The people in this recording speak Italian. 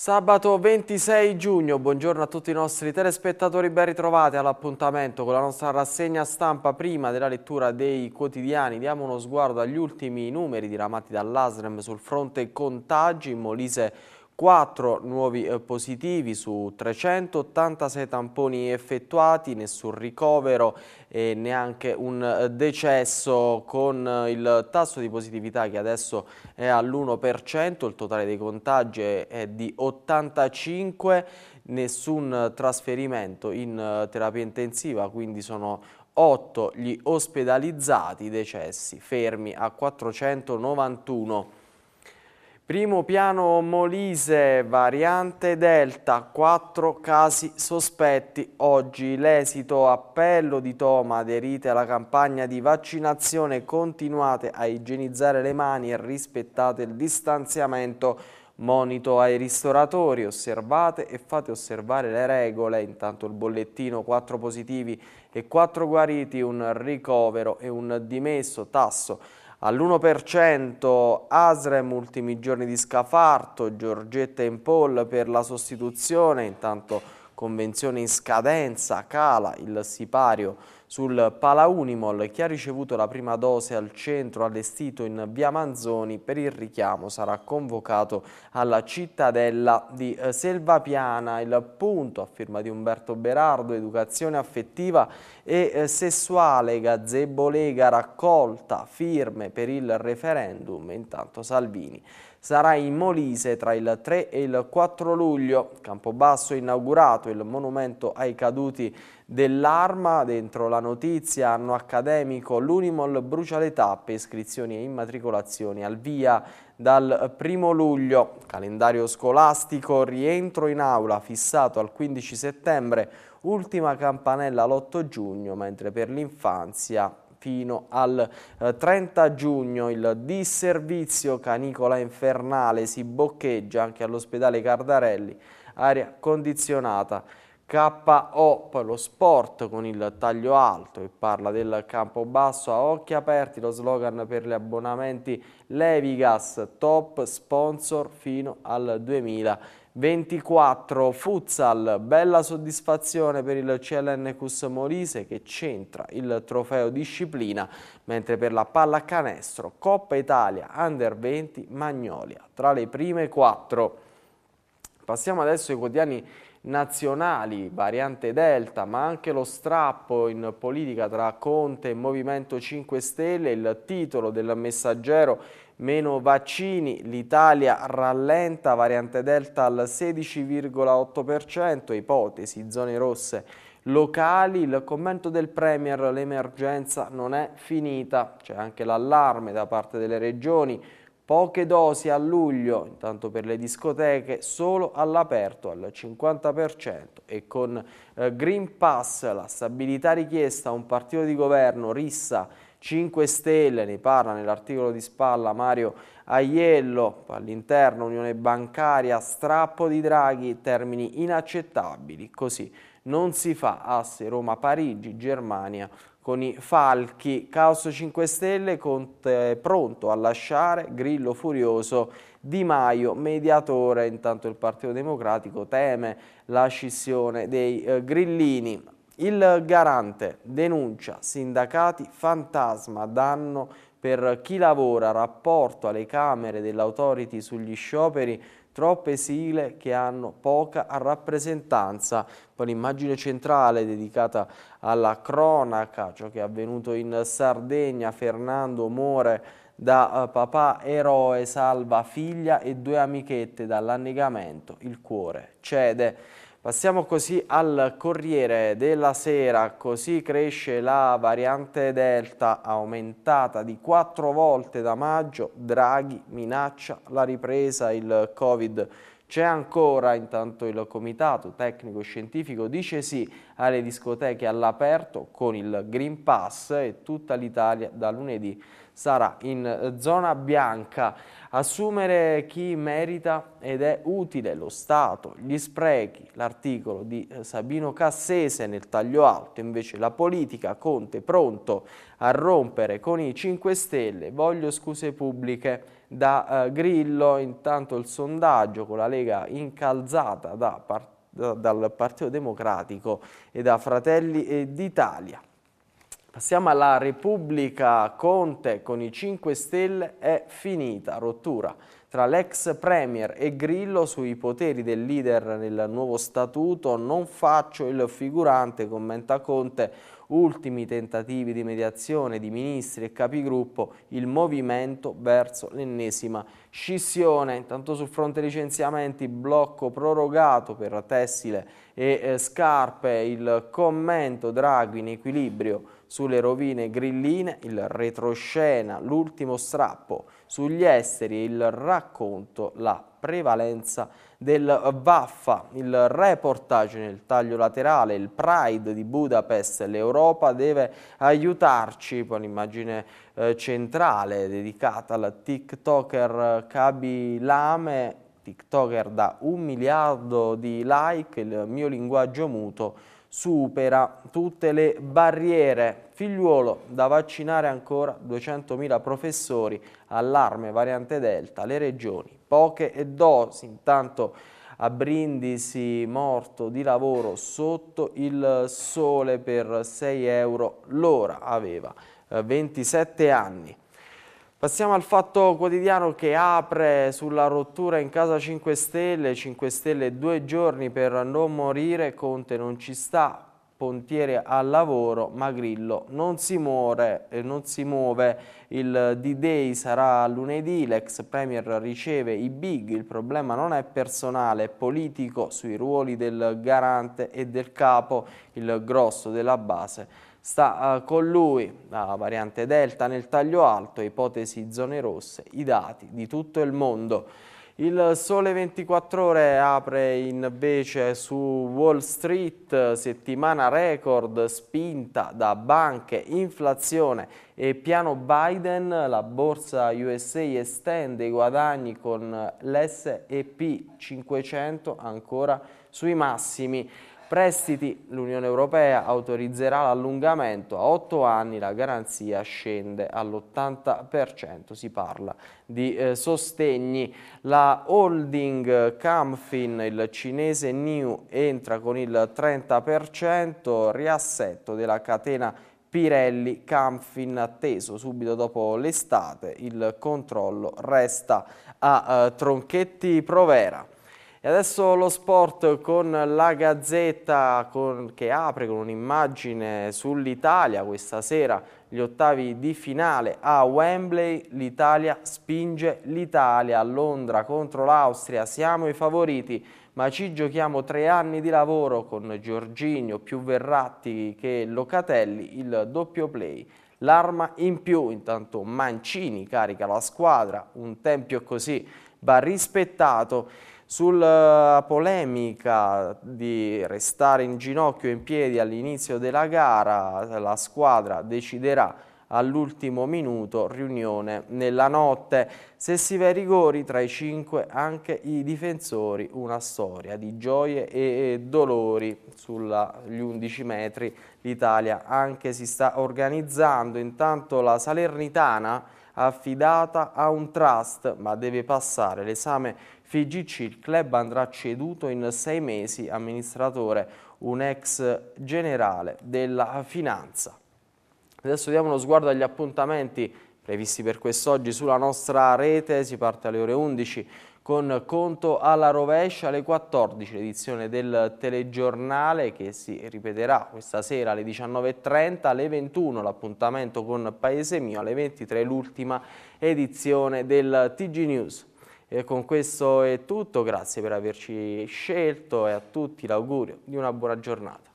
Sabato 26 giugno, buongiorno a tutti i nostri telespettatori, ben ritrovati all'appuntamento con la nostra rassegna stampa. Prima della lettura dei quotidiani diamo uno sguardo agli ultimi numeri diramati dall'ASREM sul fronte contagi in Molise 4 nuovi eh, positivi su 386 tamponi effettuati, nessun ricovero e neanche un eh, decesso con eh, il tasso di positività che adesso è all'1%, il totale dei contagi è di 85, nessun trasferimento in terapia intensiva, quindi sono 8 gli ospedalizzati, i decessi fermi a 491 Primo piano Molise, variante Delta, quattro casi sospetti. Oggi l'esito appello di Toma, aderite alla campagna di vaccinazione, continuate a igienizzare le mani e rispettate il distanziamento. Monito ai ristoratori, osservate e fate osservare le regole. Intanto il bollettino, quattro positivi e quattro guariti, un ricovero e un dimesso tasso all'1% Asrem, ultimi giorni di scafarto, Giorgetta in pole per la sostituzione, intanto convenzione in scadenza, cala il sipario sul Palaunimol. Chi ha ricevuto la prima dose al centro allestito in via Manzoni per il richiamo sarà convocato alla cittadella di eh, Selvapiana. Il punto, a firma di Umberto Berardo, educazione affettiva e eh, sessuale, Gazebo Lega raccolta firme per il referendum. Intanto Salvini sarà in Molise tra il 3 e il 4 luglio. Campobasso inaugurato il monumento ai caduti dell'arma. Dentro la notizia, anno accademico, l'Unimol brucia le tappe, iscrizioni e immatricolazioni al via dal 1 luglio. Calendario scolastico, rientro in aula fissato al 15 settembre, ultima campanella l'8 giugno, mentre per l'infanzia fino al 30 eh, giugno. Il disservizio canicola infernale si boccheggia anche all'ospedale Cardarelli, aria condizionata KO, poi lo sport con il taglio alto e parla del campo basso a occhi aperti, lo slogan per gli abbonamenti Levigas, top sponsor fino al 2024. Futsal, bella soddisfazione per il CLN Cus Molise che centra il trofeo disciplina, mentre per la pallacanestro Coppa Italia Under 20 Magnolia, tra le prime quattro. Passiamo adesso ai quotidiani nazionali, variante Delta, ma anche lo strappo in politica tra Conte e Movimento 5 Stelle, il titolo del messaggero meno vaccini, l'Italia rallenta, variante Delta al 16,8%, ipotesi, zone rosse locali, il commento del Premier, l'emergenza non è finita, c'è anche l'allarme da parte delle regioni, Poche dosi a luglio, intanto per le discoteche, solo all'aperto al 50% e con eh, Green Pass la stabilità richiesta a un partito di governo rissa 5 Stelle, ne parla nell'articolo di spalla Mario Aiello, all'interno Unione Bancaria, strappo di Draghi, termini inaccettabili, così non si fa asse Roma-Parigi, Germania con i falchi. Caos 5 Stelle, Conte pronto a lasciare, Grillo furioso, Di Maio mediatore. Intanto il Partito Democratico teme la scissione dei eh, grillini. Il garante denuncia sindacati fantasma, danno per chi lavora, rapporto alle Camere dell'Autority sugli scioperi troppe sigle che hanno poca rappresentanza. Poi l'immagine centrale dedicata alla cronaca, ciò che è avvenuto in Sardegna, Fernando More da eh, papà eroe salva figlia e due amichette dall'annegamento, il cuore cede. Passiamo così al Corriere della Sera, così cresce la variante Delta aumentata di quattro volte da maggio, Draghi minaccia la ripresa il Covid. C'è ancora intanto il comitato tecnico scientifico dice sì alle discoteche all'aperto con il Green Pass e tutta l'Italia da lunedì sarà in eh, zona bianca. Assumere chi merita ed è utile lo Stato, gli sprechi, l'articolo di eh, Sabino Cassese nel taglio alto, invece la politica, Conte pronto a rompere con i 5 Stelle, voglio scuse pubbliche da eh, Grillo, intanto il sondaggio con la Lega incalzata da partito dal Partito Democratico e da Fratelli d'Italia. Passiamo alla Repubblica Conte con i 5 Stelle, è finita, rottura tra l'ex Premier e Grillo sui poteri del leader nel nuovo statuto, non faccio il figurante, commenta Conte, ultimi tentativi di mediazione di ministri e capigruppo, il movimento verso l'ennesima scissione. Intanto sul fronte licenziamenti, blocco prorogato per tessile e eh, scarpe, il commento Draghi in equilibrio sulle rovine grilline il retroscena, l'ultimo strappo, sugli esteri il racconto, la prevalenza del Vaffa, il reportage nel taglio laterale, il Pride di Budapest, l'Europa deve aiutarci, poi un'immagine eh, centrale dedicata al TikToker Kabi Lame, TikToker da un miliardo di like, il mio linguaggio muto, supera tutte le barriere. Figliuolo da vaccinare ancora 200.000 professori, allarme variante Delta, le regioni, poche e dosi, intanto a Brindisi morto di lavoro sotto il sole per 6 euro l'ora, aveva 27 eh, anni. Passiamo al fatto quotidiano che apre sulla rottura in casa 5 Stelle, 5 Stelle due giorni per non morire, Conte non ci sta, Pontiere al lavoro, ma Grillo non si, muore, eh, non si muove, il D-Day sarà lunedì, l'ex Premier riceve i big, il problema non è personale, è politico sui ruoli del garante e del capo, il grosso della base Sta eh, con lui la variante Delta nel taglio alto, ipotesi zone rosse, i dati di tutto il mondo. Il Sole 24 Ore apre invece su Wall Street, settimana record, spinta da banche, inflazione e piano Biden, la borsa USA estende i guadagni con l'S&P 500 ancora sui massimi prestiti, l'Unione Europea autorizzerà l'allungamento a 8 anni, la garanzia scende all'80%, si parla di eh, sostegni. La holding Camfin, il cinese New, entra con il 30%, riassetto della catena Pirelli Camfin atteso subito dopo l'estate, il controllo resta a eh, Tronchetti Provera. E adesso lo sport con la Gazzetta con, che apre con un'immagine sull'Italia questa sera gli ottavi di finale a Wembley, l'Italia spinge l'Italia a Londra contro l'Austria, siamo i favoriti ma ci giochiamo tre anni di lavoro con Giorginio più Verratti che Locatelli, il doppio play l'arma in più, intanto Mancini carica la squadra, un tempio così va rispettato sulla polemica di restare in ginocchio in piedi all'inizio della gara, la squadra deciderà all'ultimo minuto, riunione nella notte. Se si va ai rigori, tra i cinque anche i difensori, una storia di gioie e dolori sugli 11 metri. L'Italia anche si sta organizzando, intanto la Salernitana affidata a un trust, ma deve passare l'esame FIGC, il club andrà ceduto in sei mesi, amministratore, un ex generale della finanza. Adesso diamo uno sguardo agli appuntamenti previsti per quest'oggi sulla nostra rete, si parte alle ore 11 con conto alla rovescia alle 14 l'edizione del telegiornale che si ripeterà questa sera alle 19.30, alle 21 l'appuntamento con Paese Mio, alle 23 l'ultima edizione del TG News. E con questo è tutto, grazie per averci scelto e a tutti l'augurio di una buona giornata.